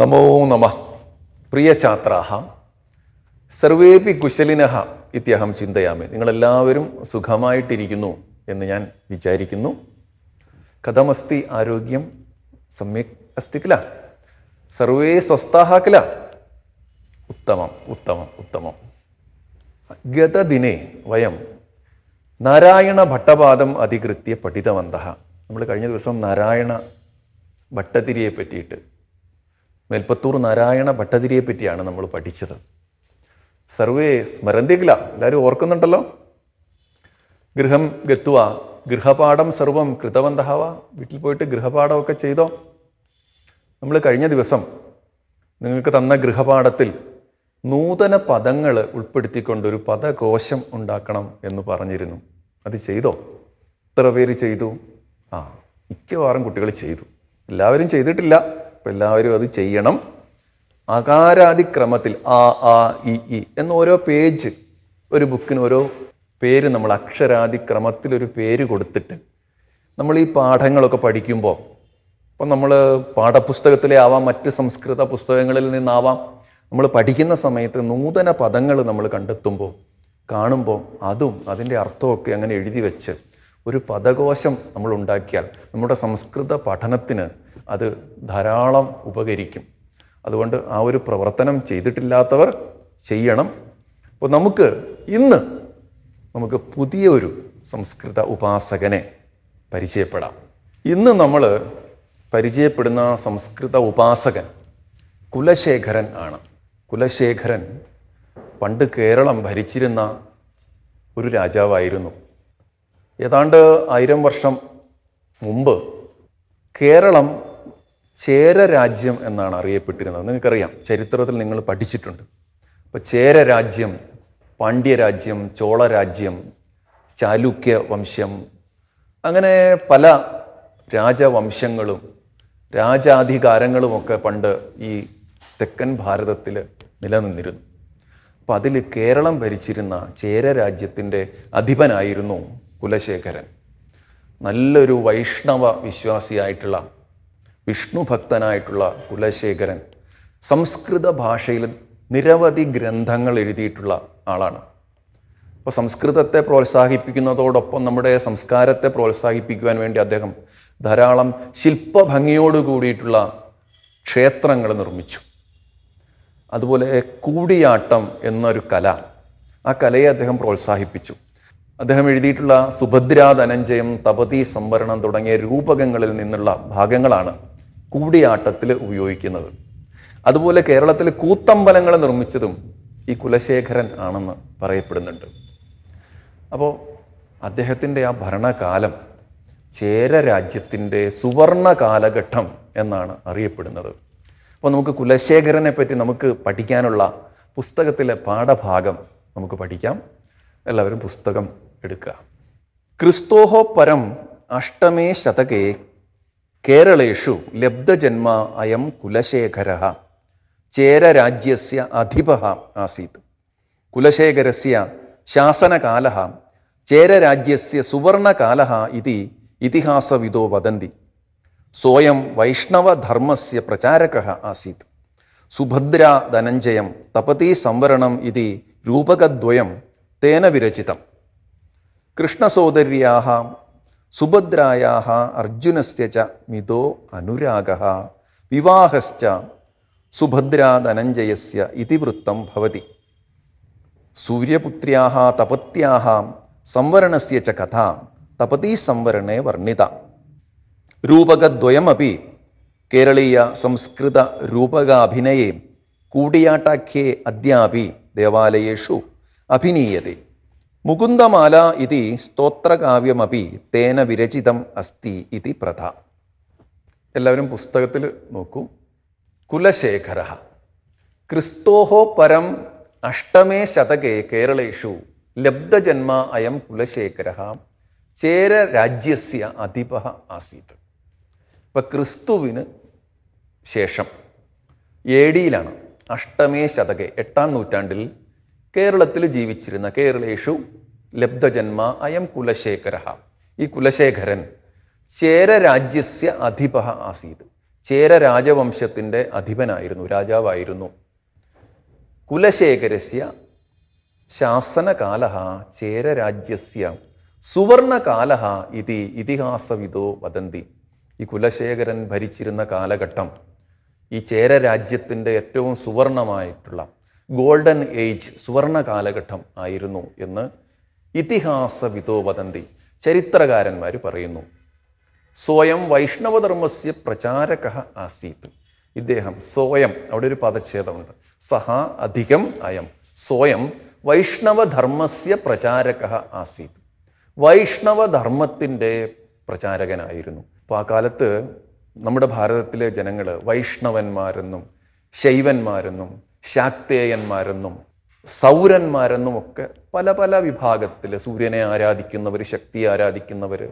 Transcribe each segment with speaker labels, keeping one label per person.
Speaker 1: നമോ നമ പ്രിയ ഛാത്രാഹ സർവേപി കുശലിനഹ ഇത്യഹം ചിന്തയാമേ നിങ്ങളെല്ലാവരും സുഖമായിട്ടിരിക്കുന്നു എന്ന് ഞാൻ വിചാരിക്കുന്നു കഥമസ്തി ആരോഗ്യം സമ്യക് അസ്തി കില സർവേ സ്വസ്ഥ കില ഉത്തമം ഉത്തമം ഉത്തമം ഗതദിനെ വയം നാരായണ ഭട്ടപാദം അധികൃത്യ പഠിതവന്ത നമ്മൾ കഴിഞ്ഞ ദിവസം നാരായണ ഭട്ടതിരിയെ പറ്റിയിട്ട് മേൽപ്പത്തൂർ നാരായണ ഭട്ടതിരിയെ പറ്റിയാണ് നമ്മൾ പഠിച്ചത് സർവേ സ്മരന്തികില എല്ലാവരും ഓർക്കുന്നുണ്ടല്ലോ ഗൃഹം ഗത്വ ഗൃഹപാഠം സർവം കൃതവന്തഹവ വീട്ടിൽ പോയിട്ട് ഗൃഹപാഠമൊക്കെ ചെയ്തോ നമ്മൾ കഴിഞ്ഞ ദിവസം നിങ്ങൾക്ക് തന്ന ഗൃഹപാഠത്തിൽ നൂതന പദങ്ങൾ ഉൾപ്പെടുത്തിക്കൊണ്ടൊരു ഒരു പദകോശം ഉണ്ടാക്കണം എന്ന് പറഞ്ഞിരുന്നു അത് ചെയ്തോ എത്ര പേര് ചെയ്തു ആ മിക്കവാറും കുട്ടികൾ ചെയ്തു എല്ലാവരും ചെയ്തിട്ടില്ല അപ്പം എല്ലാവരും അത് ചെയ്യണം അകാരാതിക്രമത്തിൽ ആ ആ ഇ ഇ എന്ന ഓരോ പേജ് ഒരു ബുക്കിന് ഓരോ പേര് നമ്മൾ അക്ഷരാതിക്രമത്തിൽ ഒരു പേര് കൊടുത്തിട്ട് നമ്മൾ ഈ പാഠങ്ങളൊക്കെ പഠിക്കുമ്പോൾ ഇപ്പം നമ്മൾ പാഠപുസ്തകത്തിലെ ആവാം മറ്റ് സംസ്കൃത പുസ്തകങ്ങളിൽ നിന്നാവാം നമ്മൾ പഠിക്കുന്ന സമയത്ത് നൂതന പദങ്ങൾ നമ്മൾ കണ്ടെത്തുമ്പോൾ കാണുമ്പോൾ അതും അതിൻ്റെ അർത്ഥമൊക്കെ അങ്ങനെ എഴുതി വെച്ച് ഒരു പദകോശം നമ്മൾ ഉണ്ടാക്കിയാൽ നമ്മുടെ സംസ്കൃത പഠനത്തിന് അത് ധാരാളം ഉപകരിക്കും അതുകൊണ്ട് ആ ഒരു പ്രവർത്തനം ചെയ്തിട്ടില്ലാത്തവർ ചെയ്യണം അപ്പോൾ നമുക്ക് ഇന്ന് നമുക്ക് പുതിയ ഒരു സംസ്കൃത ഉപാസകനെ പരിചയപ്പെടാം ഇന്ന് നമ്മൾ പരിചയപ്പെടുന്ന സംസ്കൃത ഉപാസകൻ കുലശേഖരൻ ആണ് കുലശേഖരൻ പണ്ട് കേരളം ഭരിച്ചിരുന്ന ഒരു രാജാവായിരുന്നു ഏതാണ്ട് ആയിരം വർഷം മുമ്പ് കേരളം ചേര രാജ്യം എന്നാണ് അറിയപ്പെട്ടിരുന്നത് നിങ്ങൾക്കറിയാം ചരിത്രത്തിൽ നിങ്ങൾ പഠിച്ചിട്ടുണ്ട് അപ്പോൾ ചേര രാജ്യം പാണ്ഡ്യരാജ്യം ചോളരാജ്യം ചാലുക്യ വംശം അങ്ങനെ പല രാജവംശങ്ങളും രാജാധികാരങ്ങളുമൊക്കെ പണ്ട് ഈ തെക്കൻ ഭാരതത്തിൽ നിലനിന്നിരുന്നു അപ്പം അതിൽ കേരളം ഭരിച്ചിരുന്ന ചേര രാജ്യത്തിൻ്റെ അധിപനായിരുന്നു കുലശേഖരൻ നല്ലൊരു വൈഷ്ണവ വിശ്വാസിയായിട്ടുള്ള വിഷ്ണുഭക്തനായിട്ടുള്ള കുലശേഖരൻ സംസ്കൃത ഭാഷയിൽ നിരവധി ഗ്രന്ഥങ്ങൾ എഴുതിയിട്ടുള്ള ആളാണ് അപ്പോൾ സംസ്കൃതത്തെ പ്രോത്സാഹിപ്പിക്കുന്നതോടൊപ്പം നമ്മുടെ സംസ്കാരത്തെ പ്രോത്സാഹിപ്പിക്കുവാൻ വേണ്ടി അദ്ദേഹം ധാരാളം ശില്പഭംഗിയോട് കൂടിയിട്ടുള്ള ക്ഷേത്രങ്ങൾ നിർമ്മിച്ചു അതുപോലെ കൂടിയാട്ടം എന്നൊരു കല ആ കലയെ അദ്ദേഹം പ്രോത്സാഹിപ്പിച്ചു അദ്ദേഹം എഴുതിയിട്ടുള്ള സുഭദ്രാ ധനഞ്ജയം തപതി സംവരണം തുടങ്ങിയ രൂപകങ്ങളിൽ നിന്നുള്ള ഭാഗങ്ങളാണ് കൂടിയാട്ടത്തിൽ ഉപയോഗിക്കുന്നത് അതുപോലെ കേരളത്തിൽ കൂത്തമ്പലങ്ങൾ നിർമ്മിച്ചതും ഈ കുലശേഖരൻ ആണെന്ന് പറയപ്പെടുന്നുണ്ട് അപ്പോൾ അദ്ദേഹത്തിൻ്റെ ആ ഭരണകാലം ചേര രാജ്യത്തിൻ്റെ സുവർണ കാലഘട്ടം എന്നാണ് അറിയപ്പെടുന്നത് അപ്പോൾ നമുക്ക് കുലശേഖരനെ പറ്റി നമുക്ക് പഠിക്കാനുള്ള പുസ്തകത്തിലെ പാഠഭാഗം നമുക്ക് പഠിക്കാം എല്ലാവരും പുസ്തകം എടുക്കുക ക്രിസ്തോഹോ പരം അഷ്ടമേ ശതകേ കേരളേഷു ലബ്ധജന്മ അയം കുലശേഖര ചേരരാജ്യസ്യ അധിപ ആസീത് കുലശേഖരസ്യ ശാസനകാല ചേരരാജ്യസ്യ സുവർണകാല ഇതി ഇതിഹാസവിദോ വദന്തി സോയം വൈഷ്ണവധർമ്മസ്യ പ്രചാരക ആസീത് സുഭദ്ര ധനഞ്ജയം തപതി സംവരണം ഇതി രൂപകദ്വയം തേന വിരചിതം കൃഷ്ണസോദര്യാ സുഭദ്രായാഹ അർജുനസ്യച്ച മിതോ അനുരാഗ വിവാഹസ്ച സുഭദ്രാ ധനഞ്ജയസ്യ ഇതിവൃത്തം ഭവതി സൂര്യപുത്ര്യാഹ തപത്യാഹ സംവരണസ്യ ച കഥ തപതി സംവരണേ വർണ്ണിത രൂപകദ്വയമപി കേരളീയ സംസ്കൃത രൂപകാഭിനയേ കൂടിയാട്ടാഖ്യേ അദ്യാപി ദേവാലയേഷു അഭിനീയതേ മുകുന്ദമാല ഇതി സ്തോത്രകാവ്യമപി തേന വിരചിതം അസ്തി ഇതി പ്രഥ എല്ലാവരും പുസ്തകത്തിൽ നോക്കൂ കുലശേഖര ക്രിസ്തോഹോ പരം അഷ്ടമേ ശതകേ കേരളേഷു ലബ്ധജന്മ അയം കുലശേഖര രാജ്യസ്യ അധിപ ആസീത് ഇപ്പം ക്രിസ്തുവിന് ശേഷം എ ഡിയിലാണ് അഷ്ടമേ ശതകെ എട്ടാം നൂറ്റാണ്ടിൽ കേരളത്തിൽ ജീവിച്ചിരുന്ന കേരളേഷു ലബ്ധജന്മ അയം കുലശേഖര ഈ കുലശേഖരൻ ചേരരാജ്യസ്യ അധിപ ആസീത് ചേര രാജവംശത്തിൻ്റെ അധിപനായിരുന്നു രാജാവായിരുന്നു കുലശേഖരസ്യ ശാസനകാല ചേരരാജ്യസ്യ സുവർണകാല ഇതി ഇതിഹാസവിദോ വദന്തി ഈ കുലശേഖരൻ ഭരിച്ചിരുന്ന കാലഘട്ടം ഈ ചേരരാജ്യത്തിൻ്റെ ഏറ്റവും സുവർണമായിട്ടുള്ള ഗോൾഡൻ ഏജ് സുവർണ കാലഘട്ടം ആയിരുന്നു എന്ന് ഇതിഹാസ വിതോ ചരിത്രകാരന്മാർ പറയുന്നു സ്വയം വൈഷ്ണവധർമ്മസ്യ പ്രചാരക ആസീത് ഇദ്ദേഹം സ്വയം അവിടെ ഒരു പദച്ഛേദമുണ്ട് സഹ അധികം അയം സ്വയം വൈഷ്ണവധർമ്മസ്യ പ്രചാരക ആസീത് വൈഷ്ണവധർമ്മത്തിൻ്റെ പ്രചാരകനായിരുന്നു അപ്പോൾ ആ കാലത്ത് നമ്മുടെ ഭാരതത്തിലെ ജനങ്ങൾ വൈഷ്ണവന്മാരെന്നും ശൈവന്മാരെന്നും ശാക്തേയന്മാരെന്നും സൗരന്മാരെന്നും ഒക്കെ പല പല വിഭാഗത്തിൽ സൂര്യനെ ആരാധിക്കുന്നവർ ശക്തിയെ ആരാധിക്കുന്നവർ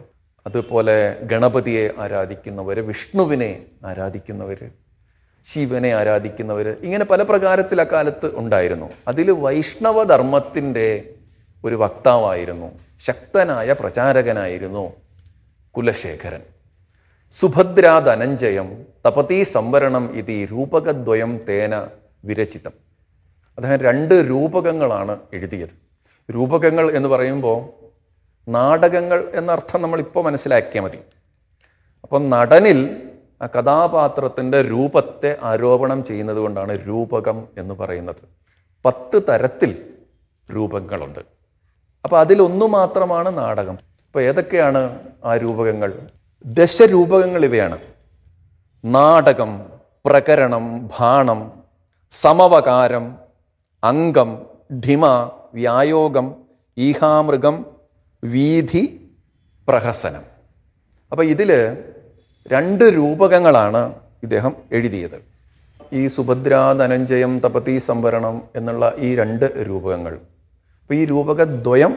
Speaker 1: അതുപോലെ ഗണപതിയെ ആരാധിക്കുന്നവർ വിഷ്ണുവിനെ ആരാധിക്കുന്നവർ ശിവനെ ആരാധിക്കുന്നവർ ഇങ്ങനെ പല പ്രകാരത്തിൽ അക്കാലത്ത് ഉണ്ടായിരുന്നു അതിൽ വൈഷ്ണവധർമ്മത്തിൻ്റെ ഒരു വക്താവായിരുന്നു ശക്തനായ പ്രചാരകനായിരുന്നു കുലശേഖരൻ സുഭദ്രാ ധനഞ്ജയം തപതി സംവരണം ഇതി രൂപകദ്വയം തേന വിരചിതം അദ്ദേഹം രണ്ട് രൂപകങ്ങളാണ് എഴുതിയത് രൂപകങ്ങൾ എന്ന് പറയുമ്പോൾ നാടകങ്ങൾ എന്നർത്ഥം നമ്മളിപ്പോൾ മനസ്സിലാക്കിയാൽ മതി അപ്പം നടനിൽ ആ കഥാപാത്രത്തിൻ്റെ രൂപത്തെ ആരോപണം ചെയ്യുന്നത് കൊണ്ടാണ് രൂപകം എന്ന് പറയുന്നത് പത്ത് തരത്തിൽ രൂപങ്ങളുണ്ട് അപ്പോൾ അതിലൊന്നു മാത്രമാണ് നാടകം അപ്പോൾ ഏതൊക്കെയാണ് ആ രൂപകങ്ങൾ ദശരൂപകങ്ങൾ ഇവയാണ് നാടകം പ്രകരണം ഭാണം സമവകാരം അംഗം ഢിമ വ്യായോഗം ഈഹാമൃഗം വീതി പ്രഹസനം അപ്പോൾ ഇതിൽ രണ്ട് രൂപകങ്ങളാണ് ഇദ്ദേഹം എഴുതിയത് ഈ ധനഞ്ജയം തപതി സംവരണം എന്നുള്ള ഈ രണ്ട് രൂപകങ്ങൾ അപ്പോൾ ഈ രൂപകദ്വയം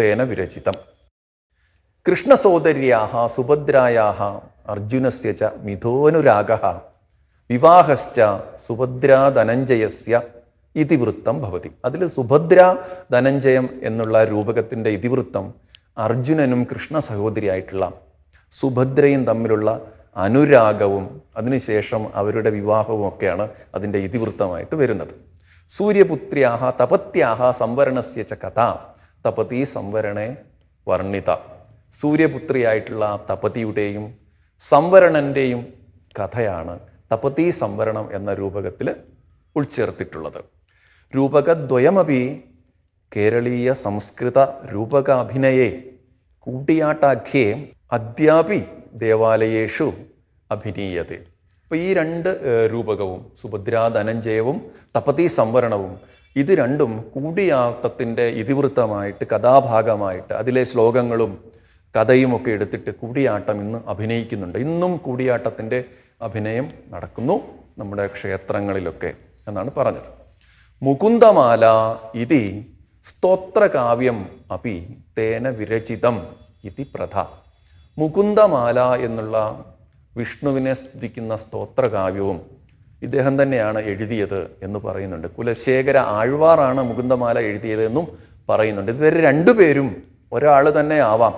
Speaker 1: തേന വിരചിതം കൃഷ്ണസോദര്യാഹ സുഭദ്രായാഹ അർജുനസ്യ ച മിഥോനുരാഗ വിവാഹശ്ച സുഭദ്രാ ധനഞ്ജയസ്യ ഇതിവൃത്തം ഭവതി അതിൽ സുഭദ്ര ധനഞ്ജയം എന്നുള്ള രൂപകത്തിൻ്റെ ഇതിവൃത്തം അർജുനനും കൃഷ്ണ സഹോദരിയായിട്ടുള്ള സുഭദ്രയും തമ്മിലുള്ള അനുരാഗവും അതിനുശേഷം അവരുടെ വിവാഹവും ഒക്കെയാണ് അതിൻ്റെ ഇതിവൃത്തമായിട്ട് വരുന്നത് സൂര്യപുത്രിയാഹ തപത്യാഹ സംവരണസ്യ ച കഥ തപതി സംവരണേ വർണ്ണിത സൂര്യപുത്രിയായിട്ടുള്ള തപതിയുടെയും സംവരണൻ്റെയും കഥയാണ് തപതി സംവരണം എന്ന രൂപകത്തിൽ ഉൾച്ചേർത്തിട്ടുള്ളത് രൂപകദ്വയമപി കേരളീയ സംസ്കൃത രൂപകാഭിനയെ കൂട്ടിയാട്ടാഖ്യേ അദ്യാപി ദേവാലയേഷു അഭിനീയത് അപ്പോൾ ഈ രണ്ട് രൂപകവും ധനഞ്ജയവും തപതി സംവരണവും ഇത് രണ്ടും കൂടിയാട്ടത്തിൻ്റെ ഇതിവൃത്തമായിട്ട് കഥാഭാഗമായിട്ട് അതിലെ ശ്ലോകങ്ങളും കഥയുമൊക്കെ എടുത്തിട്ട് കൂടിയാട്ടം ഇന്ന് അഭിനയിക്കുന്നുണ്ട് ഇന്നും കൂടിയാട്ടത്തിൻ്റെ അഭിനയം നടക്കുന്നു നമ്മുടെ ക്ഷേത്രങ്ങളിലൊക്കെ എന്നാണ് പറഞ്ഞത് മുകുന്ദമാല ഇതി സ്തോത്രകാവ്യം അപ്പി തേന വിരചിതം ഇതി പ്രഥ മുകുന്ദമാല എന്നുള്ള വിഷ്ണുവിനെ സ്തുതിക്കുന്ന സ്തോത്രകാവ്യവും ഇദ്ദേഹം തന്നെയാണ് എഴുതിയത് എന്ന് പറയുന്നുണ്ട് കുലശേഖര ആഴ്വാറാണ് മുകുന്ദമാല എഴുതിയത് എന്നും പറയുന്നുണ്ട് ഇതുവരെ രണ്ടുപേരും ഒരാൾ തന്നെ ആവാം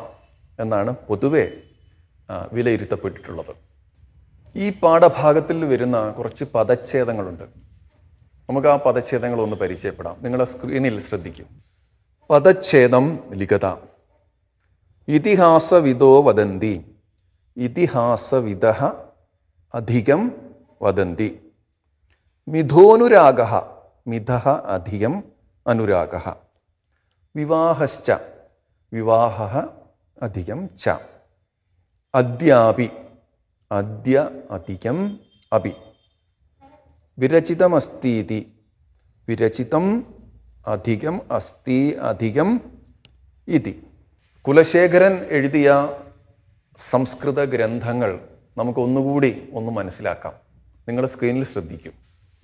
Speaker 1: എന്നാണ് പൊതുവെ വിലയിരുത്തപ്പെട്ടിട്ടുള്ളത് ഈ പാഠഭാഗത്തിൽ വരുന്ന കുറച്ച് പദച്ഛേദങ്ങളുണ്ട് നമുക്ക് ആ പദച്ഛേദങ്ങൾ ഒന്ന് പരിചയപ്പെടാം നിങ്ങളെ സ്ക്രീനിൽ ശ്രദ്ധിക്കും പദച്ഛേദം ലിഖത ഇതിഹാസവിദോ വദന്തി ഇതിഹാസവിദ അധികം വദന്തി മിഥോനുരാഗ മിഥ അധികം അനുരാഗ വിവാഹശ്ച വിവാഹ അധികം ച അദ്യാപി അദ്യ അധികം അപി വിരചിതമസ്തീതി വിരചിതം അധികം അസ്തി അധികം ഇതി കുലശേഖരൻ എഴുതിയ സംസ്കൃത ഗ്രന്ഥങ്ങൾ നമുക്ക് ഒന്നുകൂടി ഒന്ന് മനസ്സിലാക്കാം നിങ്ങൾ സ്ക്രീനിൽ ശ്രദ്ധിക്കും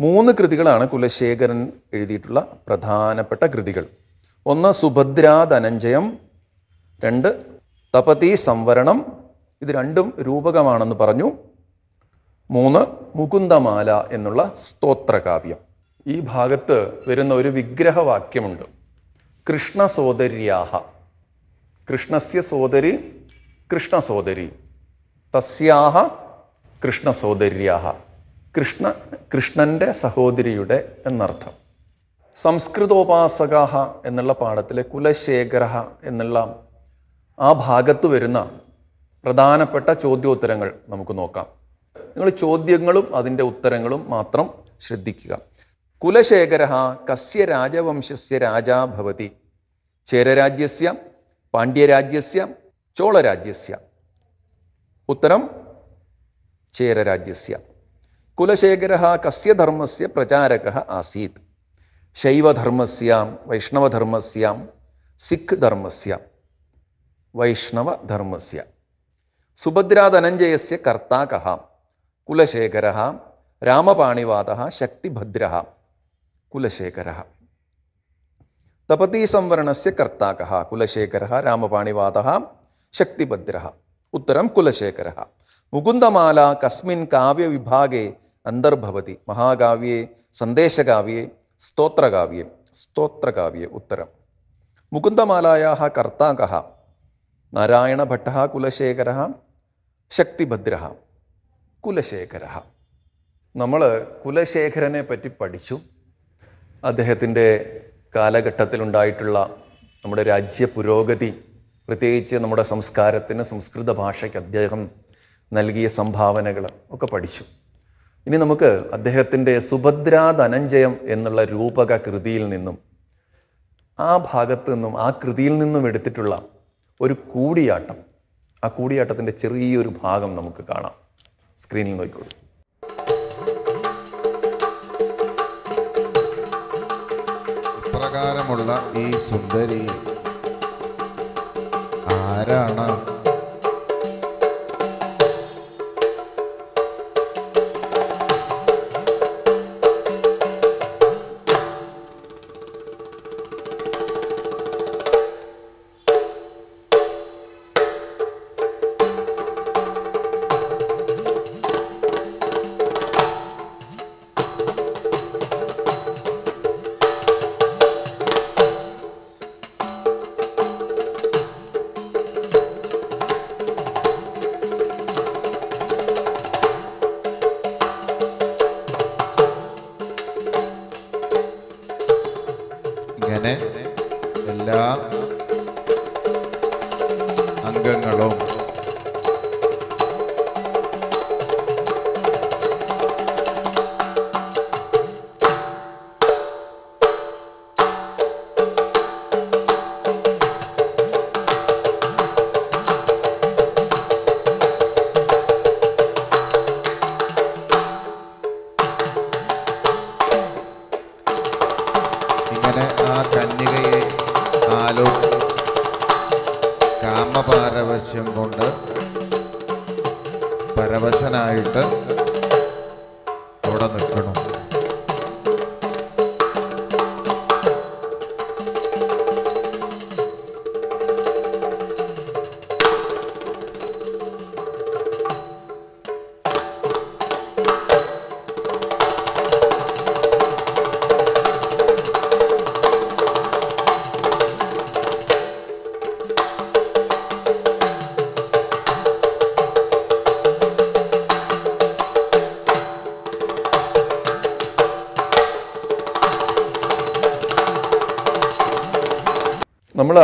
Speaker 1: മൂന്ന് കൃതികളാണ് കുലശേഖരൻ എഴുതിയിട്ടുള്ള പ്രധാനപ്പെട്ട കൃതികൾ ഒന്ന് ധനഞ്ജയം രണ്ട് തപതി സംവരണം ഇത് രണ്ടും രൂപകമാണെന്ന് പറഞ്ഞു മൂന്ന് മുകുന്ദമാല എന്നുള്ള സ്തോത്രകാവ്യം ഈ ഭാഗത്ത് വരുന്ന ഒരു വിഗ്രഹവാക്യമുണ്ട് കൃഷ്ണ സോദര്യാഹ കൃഷ്ണസ്യ സോദരി കൃഷ്ണ സോദരി തസ്യാഹ കൃഷ്ണ സോദര്യാഹ കൃഷ്ണ കൃഷ്ണൻ്റെ സഹോദരിയുടെ എന്നർത്ഥം സംസ്കൃതോപാസകാഹ എന്നുള്ള പാഠത്തിലെ കുലശേഖര എന്നുള്ള ആ ഭാഗത്ത് വരുന്ന പ്രധാനപ്പെട്ട ചോദ്യോത്തരങ്ങൾ നമുക്ക് നോക്കാം നിങ്ങൾ ചോദ്യങ്ങളും അതിൻ്റെ ഉത്തരങ്ങളും മാത്രം ശ്രദ്ധിക്കുക കുലശേഖര കസ്യ രാജവംശസ്യ രാജാഭവതി ഭവതി ചേരരാജ്യസ്യ പാണ്ഡ്യരാജ്യസ്യ ചോളരാജ്യസ്യ ഉത്തരം ചേരരാജ്യസ്യ കുലശേഖര കസ്യ ധർമ്മസ്യ പ്രചാരക ആസീത് ശൈവധർമ്മസ്യ വൈഷ്ണവധർമ്മസ്യ സിഖ് ധർമ്മസ്യ വൈഷ്ണവധർമ്മസ്യ सुभद्रा धनंजय से कर्ता कुलशेखर कः कुलशेखरः कुलशेखर तपती संवरण से कर्ता कः कुलशेखरः रामपाणिवादः शक्तिभद्रः उत्तरं कुलशेखरः मुकुन्दमाला कस्मिन् विभागे अन्तर्भवति महाकाव्ये सन्देशकाव्ये स्तोत्रकाव्ये स्तोत्रकाव्ये उत्तरं मुकुन्दमालायाः कर्ता कः नारायणभट्टः कुलशेखरः ശക്തിഭദ്ര കുലശേഖര നമ്മൾ കുലശേഖരനെ പറ്റി പഠിച്ചു അദ്ദേഹത്തിൻ്റെ കാലഘട്ടത്തിലുണ്ടായിട്ടുള്ള നമ്മുടെ രാജ്യ പുരോഗതി പ്രത്യേകിച്ച് നമ്മുടെ സംസ്കാരത്തിന് സംസ്കൃത ഭാഷയ്ക്ക് അദ്ദേഹം നൽകിയ സംഭാവനകൾ ഒക്കെ പഠിച്ചു ഇനി നമുക്ക് അദ്ദേഹത്തിൻ്റെ സുഭദ്രാ ധനഞ്ജയം എന്നുള്ള രൂപക കൃതിയിൽ നിന്നും ആ ഭാഗത്തു നിന്നും ആ കൃതിയിൽ നിന്നും എടുത്തിട്ടുള്ള ഒരു കൂടിയാട്ടം ആ കൂടിയാട്ടത്തിൻ്റെ ചെറിയൊരു ഭാഗം നമുക്ക് കാണാം സ്ക്രീനിൽ നോക്കിക്കോളൂ ഇപ്രകാരമുള്ള ഈ സുന്ദരി ആരാണ്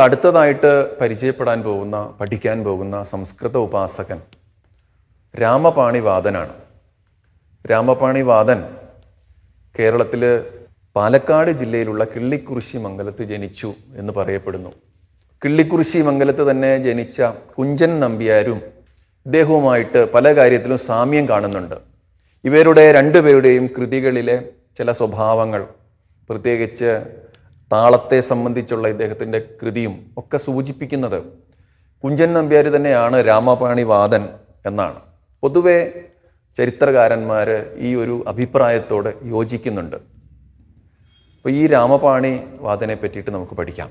Speaker 1: അടുത്തതായിട്ട് പരിചയപ്പെടാൻ പോകുന്ന പഠിക്കാൻ പോകുന്ന സംസ്കൃത ഉപാസകൻ രാമപാണിവാദനാണ് രാമപാണിവാദൻ കേരളത്തിൽ പാലക്കാട് ജില്ലയിലുള്ള കിള്ളിക്കുറിശി മംഗലത്ത് ജനിച്ചു എന്ന് പറയപ്പെടുന്നു കിള്ളിക്കുറിശി മംഗലത്ത് തന്നെ ജനിച്ച കുഞ്ചൻ നമ്പ്യാരും ഇദ്ദേഹവുമായിട്ട് പല കാര്യത്തിലും സാമ്യം കാണുന്നുണ്ട് ഇവരുടെ രണ്ടുപേരുടെയും കൃതികളിലെ ചില സ്വഭാവങ്ങൾ പ്രത്യേകിച്ച് താളത്തെ സംബന്ധിച്ചുള്ള ഇദ്ദേഹത്തിൻ്റെ കൃതിയും ഒക്കെ സൂചിപ്പിക്കുന്നത് കുഞ്ചൻ നമ്പ്യാർ തന്നെയാണ് വാദൻ എന്നാണ് പൊതുവെ ചരിത്രകാരന്മാർ ഈ ഒരു അഭിപ്രായത്തോട് യോജിക്കുന്നുണ്ട് അപ്പോൾ ഈ രാമപാണി വാദനെ പറ്റിയിട്ട് നമുക്ക് പഠിക്കാം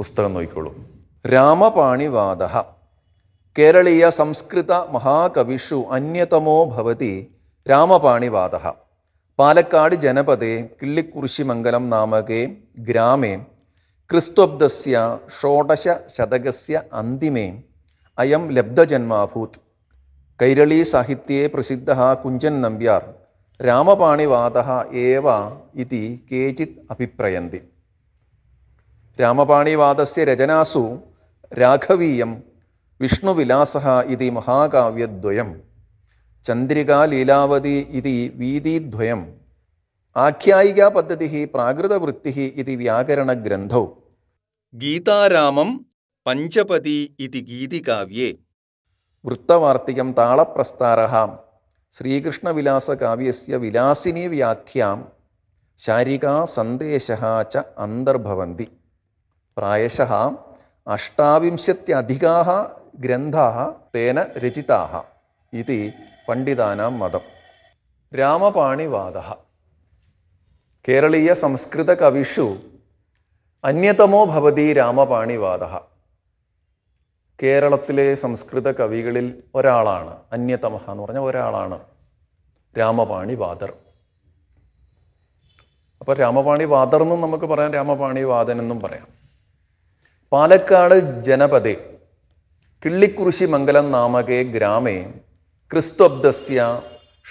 Speaker 1: പുസ്തകം നോക്കിക്കോളൂ വാദ കേരളീയ സംസ്കൃത മഹാകവിഷു അന്യതമോ ഭവതി വാദ പാലക്കാട് ജനപദേ കിള്ളിക്കുറിശിമംഗലം നാമകേ ഗ്രാമേ ക്രിസ്ത്വബ്ദസ്യ ഷോഡശ ശതകസ്യ അന്തിമേ അയം ലബ്ധജന്മാഭൂത് കൈരളീ സാഹിത്യേ പ്രസിദ്ധ കുഞ്ചൻ നമ്പ്യാർ രാമപാണിവാദ ഏവ ഇതി കേചിത് അഭിപ്രയന്തി രാമപാണിവാദസ്യ രചനാസു രാഘവീയം വിഷ്ണുവിലാസ ഇതി മഹാകാവ്യദ്വയം ചന്ദ്രികാലീലാവതി ഇതി വീതിദ്വയം ആഖ്യായിക പദ്ധതി പ്രാകൃതവൃത്തി ഇത് വ്യാകരണഗ്രന്ഥൗ ഗീതാരാമം പഞ്ചപതി ഇത് ഗീതികാവ്യേ വൃത്തവാർത്തികം താളപ്രസ്ഥാരഹാം ശ്രീകൃഷ്ണവിലാസകാവ്യസ്യ വിലാസിനി വ്യാഖ്യാം ശാരികാ സന്ദേശ ച അന്തർഭവന്തി പ്രായശ അഷ്ടാവിംശത്യധികാ ഗ്രന്ഥ തേന രചിത ഇത് പണ്ഡിതാനാം മതം രാമപാണിവാദം കേരളീയ സംസ്കൃത കവിഷു അന്യതമോ ഭവതി രാമപാണിവാദ കേരളത്തിലെ സംസ്കൃത കവികളിൽ ഒരാളാണ് അന്യതമഹ എന്ന് പറഞ്ഞ ഒരാളാണ് രാമപാണി വാദർ അപ്പോൾ രാമപാണി വാദർ എന്നും നമുക്ക് പറയാം രാമപാണി വാദൻ എന്നും പറയാം പാലക്കാട് ജനപദേ കിള്ളിക്കുറിശി മംഗലം നാമകേ ഗ്രാമേ ക്രിസ്തുബ്ദസ്യ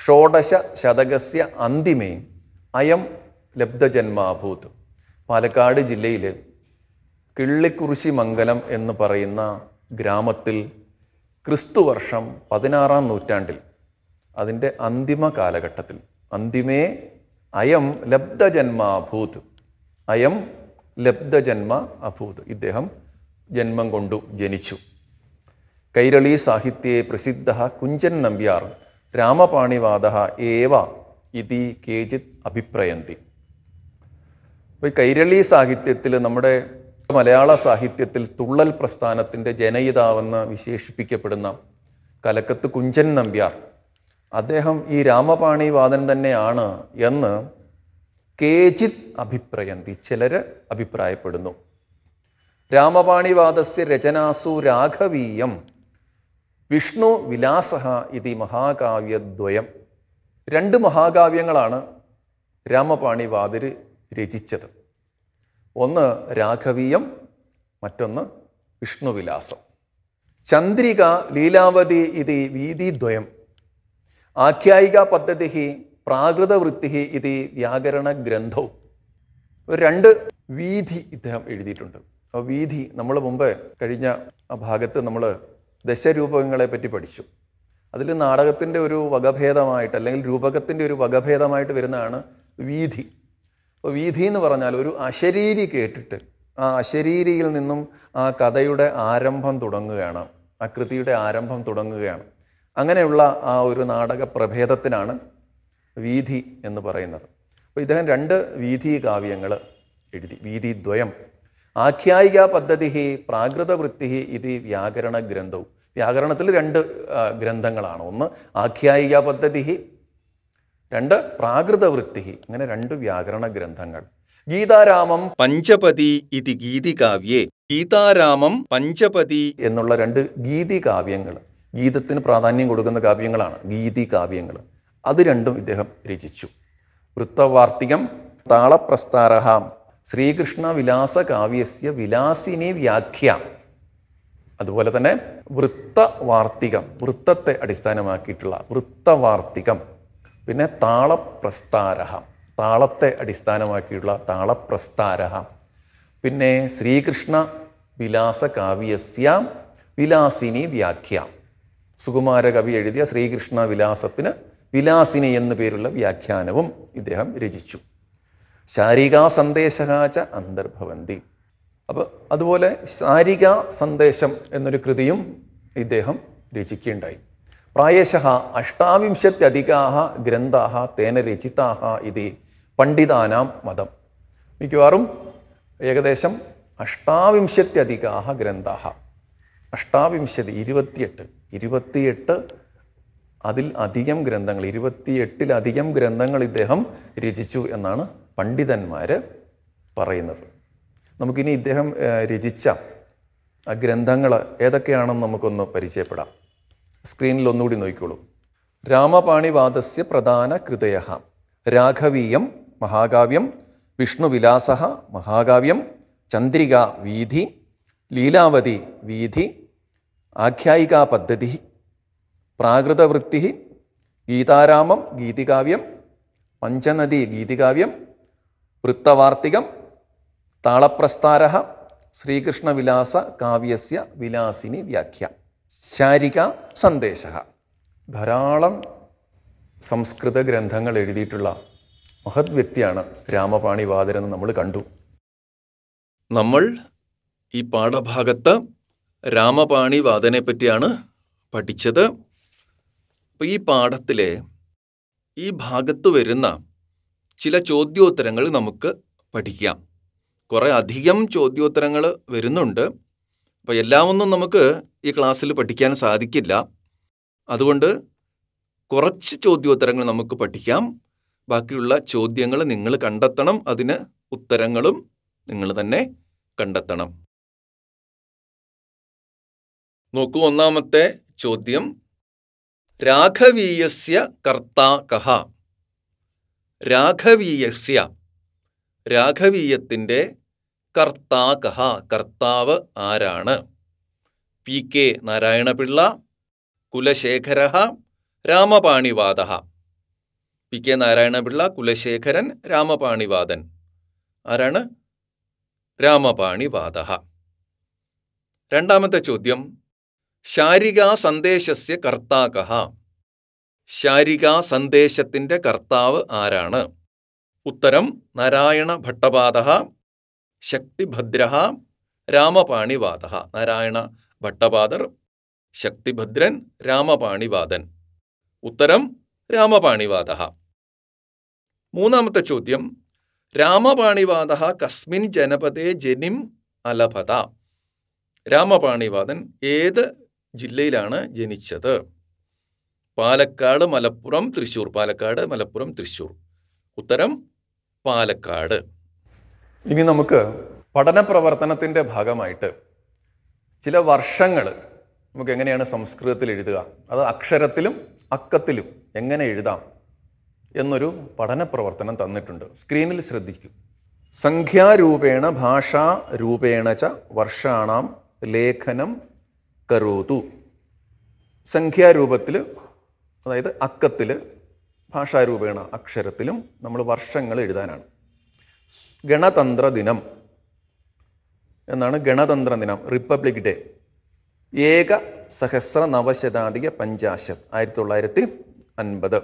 Speaker 1: ഷോഡശ ശതകസ്യ അന്തിമേ അയം ലബ്ധജന്മാഭൂത് പാലക്കാട് ജില്ലയിൽ കിള്ളിക്കുറിശി മംഗലം എന്ന് പറയുന്ന ഗ്രാമത്തിൽ ക്രിസ്തു വർഷം പതിനാറാം നൂറ്റാണ്ടിൽ അതിൻ്റെ അന്തിമ കാലഘട്ടത്തിൽ അന്തിമേ അയം ലബ്ധജന്മ അഭൂത് അയം ലബ്ധജന്മ അഭൂത് ഇദ്ദേഹം ജന്മം കൊണ്ടു ജനിച്ചു കൈരളി സാഹിത്യേ പ്രസിദ്ധ കുഞ്ചൻ നമ്പ്യാർ രാമപാണിവാദ ഏവ ഇതി കേജിത് അഭിപ്രയന്തി ഇപ്പോൾ ഈ കൈരളി സാഹിത്യത്തിൽ നമ്മുടെ മലയാള സാഹിത്യത്തിൽ തുള്ളൽ പ്രസ്ഥാനത്തിൻ്റെ ജനയിതാവെന്ന് വിശേഷിപ്പിക്കപ്പെടുന്ന കലക്കത്ത് കുഞ്ചൻ നമ്പ്യാർ അദ്ദേഹം ഈ രാമപാണി വാദൻ തന്നെയാണ് എന്ന് കേചിത് അഭിപ്രായന്തി ചിലർ അഭിപ്രായപ്പെടുന്നു രാമപാണി വാദസ്യ രചനാസു രാഘവീയം വിഷ്ണു വിലാസ ഇതി മഹാകാവ്യദ്വയം രണ്ട് മഹാകാവ്യങ്ങളാണ് രാമപാണി വാതിര് രചിച്ചത് ഒന്ന് രാഘവീയം മറ്റൊന്ന് വിഷ്ണുവിലാസം ചന്ദ്രിക ലീലാവതി ഇത് വീതിദ്വയം ആഖ്യായിക പദ്ധതി പ്രാകൃതവൃത്തി ഇത് വ്യാകരണ ഗ്രന്ഥവും രണ്ട് വീതി ഇദ്ദേഹം എഴുതിയിട്ടുണ്ട് ആ വീതി നമ്മൾ മുമ്പ് കഴിഞ്ഞ ആ ഭാഗത്ത് നമ്മൾ ദശരൂപകങ്ങളെ പറ്റി പഠിച്ചു അതിൽ നാടകത്തിൻ്റെ ഒരു വകഭേദമായിട്ട് അല്ലെങ്കിൽ രൂപകത്തിൻ്റെ ഒരു വകഭേദമായിട്ട് വരുന്നതാണ് വീതി അപ്പോൾ വീഥി എന്ന് പറഞ്ഞാൽ ഒരു അശരീരി കേട്ടിട്ട് ആ അശരീരിയിൽ നിന്നും ആ കഥയുടെ ആരംഭം തുടങ്ങുകയാണ് ആ കൃതിയുടെ ആരംഭം തുടങ്ങുകയാണ് അങ്ങനെയുള്ള ആ ഒരു നാടക പ്രഭേദത്തിനാണ് വീഥി എന്ന് പറയുന്നത് അപ്പോൾ ഇദ്ദേഹം രണ്ട് വീഥി കാവ്യങ്ങൾ എഴുതി വീഥി ദ്വയം ആഖ്യായിക പദ്ധതി വൃത്തി ഇത് വ്യാകരണ ഗ്രന്ഥവും വ്യാകരണത്തിൽ രണ്ട് ഗ്രന്ഥങ്ങളാണ് ഒന്ന് ആഖ്യായിക പദ്ധതി രണ്ട് പ്രാകൃതവൃത്തി ഇങ്ങനെ രണ്ട് വ്യാകരണ ഗ്രന്ഥങ്ങൾ ഗീതാരാമം പഞ്ചപതി ഇതി ഗീതികാവ്യേ ഗീതാരാമം പഞ്ചപതി എന്നുള്ള രണ്ട് ഗീതികാവ്യങ്ങൾ ഗീതത്തിന് പ്രാധാന്യം കൊടുക്കുന്ന കാവ്യങ്ങളാണ് ഗീതികാവ്യങ്ങൾ അത് രണ്ടും ഇദ്ദേഹം രചിച്ചു വൃത്തവാർത്തികം താളപ്രസ്ഥാരഹാം ശ്രീകൃഷ്ണ വിലാസ കാവ്യസ്യ വിലാസിനി വ്യാഖ്യ അതുപോലെ തന്നെ വൃത്തവാർത്തികം വൃത്തത്തെ അടിസ്ഥാനമാക്കിയിട്ടുള്ള വൃത്തവാർത്തികം പിന്നെ താളപ്രസ്താരഹ താളത്തെ അടിസ്ഥാനമാക്കിയുള്ള താളപ്രസ്താരഹ പിന്നെ ശ്രീകൃഷ്ണ വിലാസ കാവ്യസ്യ വിലാസിനി വ്യാഖ്യ സുകുമാര കവി എഴുതിയ ശ്രീകൃഷ്ണ വിലാസത്തിന് വിലാസിനി എന്ന പേരുള്ള വ്യാഖ്യാനവും ഇദ്ദേഹം രചിച്ചു ശാരികാ സന്ദേശകാച്ച അന്തർഭവന്തി അപ്പോൾ അതുപോലെ ശാരിക സന്ദേശം എന്നൊരു കൃതിയും ഇദ്ദേഹം രചിക്കുകയുണ്ടായി പ്രായശ അഷ്ടാവിംശത്യധികാ ഗ്രന്ഥാः തേന രചിതാः ഇതി പണ്ഡിതാനാം മതം മിക്കവാറും ഏകദേശം അഷ്ടാവിംശത്യധികാ ഗ്രന്ഥാഹ അഷ്ടാവിംശതി ഇരുപത്തിയെട്ട് ഇരുപത്തിയെട്ട് അതിൽ അധികം ഗ്രന്ഥങ്ങൾ ഇരുപത്തിയെട്ടിലധികം ഗ്രന്ഥങ്ങൾ ഇദ്ദേഹം രചിച്ചു എന്നാണ് പണ്ഡിതന്മാർ പറയുന്നത് നമുക്കിനി ഇദ്ദേഹം രചിച്ച ആ ഗ്രന്ഥങ്ങൾ ഏതൊക്കെയാണെന്ന് നമുക്കൊന്ന് പരിചയപ്പെടാം സ്ക്രീനിൽ ഒന്നുകൂടി നോക്കിക്കോളൂ രാമപാണിവാദസ്യ പ്രധാന കൃതയ രാഘവീയം മഹാകാവ്യം വിഷ്ണുവിലാസ മഹാകാവ്യം ചന്ദ്രിക വീഥി ലീലാവതി വീഥി ആഖ്യായികാ പദ്ധതി പ്രാകൃതവൃത്തി ഗീതാരാമം ഗീതികാവ്യം പഞ്ചനദി ഗീതികാവ്യം വൃത്തവാർത്തികം താളപ്രസ്ഥാര ശ്രീകൃഷ്ണവിലാസ കാവ്യസ്യ വിലാസിനി വ്യാഖ്യ ശാരിക സന്ദേശ ധാരാളം സംസ്കൃത ഗ്രന്ഥങ്ങൾ എഴുതിയിട്ടുള്ള മഹത് വ്യക്തിയാണ് രാമപാണി വാദരെന്ന് നമ്മൾ കണ്ടു നമ്മൾ ഈ പാഠഭാഗത്ത് രാമപാണി വാദനെ പറ്റിയാണ് പഠിച്ചത് അപ്പോൾ ഈ പാഠത്തിലെ ഈ ഭാഗത്ത് വരുന്ന ചില ചോദ്യോത്തരങ്ങൾ നമുക്ക് പഠിക്കാം കുറേ അധികം ചോദ്യോത്തരങ്ങൾ വരുന്നുണ്ട് അപ്പോൾ എല്ലാമൊന്നും നമുക്ക് ഈ ക്ലാസ്സിൽ പഠിക്കാൻ സാധിക്കില്ല അതുകൊണ്ട് കുറച്ച് ചോദ്യോത്തരങ്ങൾ നമുക്ക് പഠിക്കാം ബാക്കിയുള്ള ചോദ്യങ്ങൾ നിങ്ങൾ കണ്ടെത്തണം അതിന് ഉത്തരങ്ങളും നിങ്ങൾ തന്നെ കണ്ടെത്തണം നോക്കൂ ഒന്നാമത്തെ ചോദ്യം രാഘവീയസ്യ കർത്താ കഹ രാഘവീയസ്യ രാഘവീയത്തിൻ്റെ കർത്താ കഹ കർത്താവ് ആരാണ് പി കെ നാരായണപിള്ള കുലശേഖര രാമപാണിവാദ പി കെ നാരായണപിള്ള കുലശേഖരൻ രാമപാണിവാദൻ ആരാണ് രാമപാണിവാദ രണ്ടാമത്തെ ചോദ്യം ശാരികാ സന്ദേശസ്യ കഹ ശാരികാ സന്ദേശത്തിൻ്റെ കർത്താവ് ആരാണ് ഉത്തരം നാരായണ ഭട്ടപാദ ശക്തിഭദ്ര രാമപാണിവാത നാരായണ ഭട്ടപാദർ ശക്തിഭദ്രൻ രാമപാണിവാദൻ ഉത്തരം രാമപാണിവാദ മൂന്നാമത്തെ ചോദ്യം രാമപാണിവാദ കസ്മിൻ ജനപദേ ജനിം അലഭത രാമപാണിവാദൻ ഏത് ജില്ലയിലാണ് ജനിച്ചത് പാലക്കാട് മലപ്പുറം തൃശൂർ പാലക്കാട് മലപ്പുറം തൃശൂർ ഉത്തരം പാലക്കാട് ഇനി നമുക്ക് പഠന പ്രവർത്തനത്തിൻ്റെ ഭാഗമായിട്ട് ചില വർഷങ്ങൾ നമുക്ക് എങ്ങനെയാണ് സംസ്കൃതത്തിൽ എഴുതുക അത് അക്ഷരത്തിലും അക്കത്തിലും എങ്ങനെ എഴുതാം എന്നൊരു പഠന പ്രവർത്തനം തന്നിട്ടുണ്ട് സ്ക്രീനിൽ ശ്രദ്ധിക്കും സംഖ്യാരൂപേണ രൂപേണ ച വർഷാണാം ലേഖനം കരോതു സംഖ്യാരൂപത്തിൽ അതായത് അക്കത്തിൽ ഭാഷാരൂപേണ അക്ഷരത്തിലും നമ്മൾ വർഷങ്ങൾ എഴുതാനാണ് ഗണതന്ത്ര ദിനം എന്നാണ് ഗണതന്ത്ര ദിനം റിപ്പബ്ലിക് ഡേ ഏക സഹസ്ര നവശതാധിക പഞ്ചാശത് ആയിരത്തി തൊള്ളായിരത്തി അൻപത്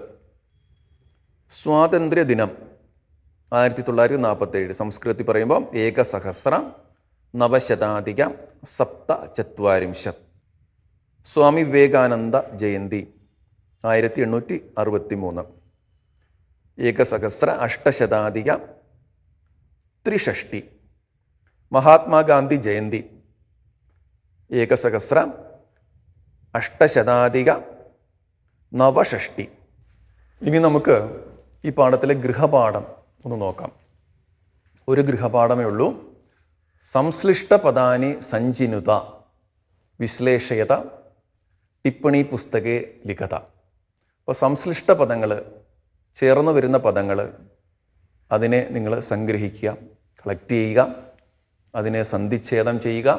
Speaker 1: സ്വാതന്ത്ര്യ ദിനം ആയിരത്തി തൊള്ളായിരത്തി നാൽപ്പത്തേഴ് സംസ്കൃതത്തിൽ പറയുമ്പോൾ ഏകസഹസ്ര നവശതാധിക സപ്ത ചത്വാരിംശത് സ്വാമി വിവേകാനന്ദ ജയന്തി ആയിരത്തി എണ്ണൂറ്റി അറുപത്തി മൂന്ന് ഏകസഹസ്ര അഷ്ടശതാധിക ത്രിഷഷ്ടി മഹാത്മാഗാന്ധി ജയന്തി ಜಯಂತಿ അഷ്ടശതാധിക നവഷഷ്ടി ഇനി നമുക്ക് ഈ പാഠത്തിലെ ഗൃഹപാഠം ഒന്ന് നോക്കാം ഒരു ഗൃഹപാഠമേ ഉള്ളൂ സംശ്ലിഷ്ട പദാനി സഞ്ചിനുത വിശ്ലേഷയത ടിപ്പണി പുസ്തകേ ലിഖത അപ്പോൾ സംശ്ലിഷ്ട പദങ്ങൾ ചേർന്ന് വരുന്ന പദങ്ങൾ അതിനെ നിങ്ങൾ സംഗ്രഹിക്കുക കളക്ട് ചെയ്യുക അതിനെ സന്ധിച്ഛേദം ചെയ്യുക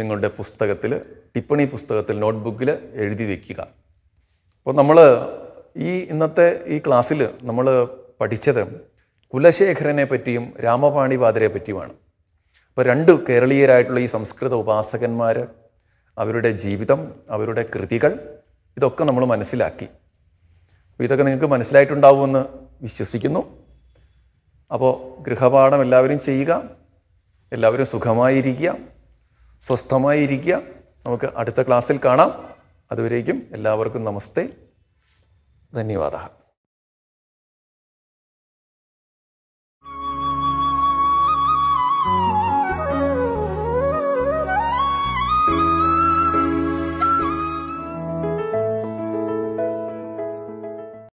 Speaker 1: നിങ്ങളുടെ പുസ്തകത്തിൽ ടിപ്പണി പുസ്തകത്തിൽ നോട്ട്ബുക്കിൽ എഴുതി വയ്ക്കുക അപ്പോൾ നമ്മൾ ഈ ഇന്നത്തെ ഈ ക്ലാസ്സിൽ നമ്മൾ പഠിച്ചത് കുലശേഖരനെ പറ്റിയും രാമപാണിവാദരെ പറ്റിയുമാണ് അപ്പോൾ രണ്ട് കേരളീയരായിട്ടുള്ള ഈ സംസ്കൃത ഉപാസകന്മാർ അവരുടെ ജീവിതം അവരുടെ കൃതികൾ ഇതൊക്കെ നമ്മൾ മനസ്സിലാക്കി ഇതൊക്കെ നിങ്ങൾക്ക് മനസ്സിലായിട്ടുണ്ടാവുമെന്ന് വിശ്വസിക്കുന്നു അപ്പോൾ ഗൃഹപാഠം എല്ലാവരും ചെയ്യുക എല്ലാവരും സുഖമായിരിക്കുക സ്വസ്ഥമായിരിക്കുക നമുക്ക് അടുത്ത ക്ലാസ്സിൽ കാണാം അതുവരേക്കും എല്ലാവർക്കും നമസ്തേ ധന്യവാദം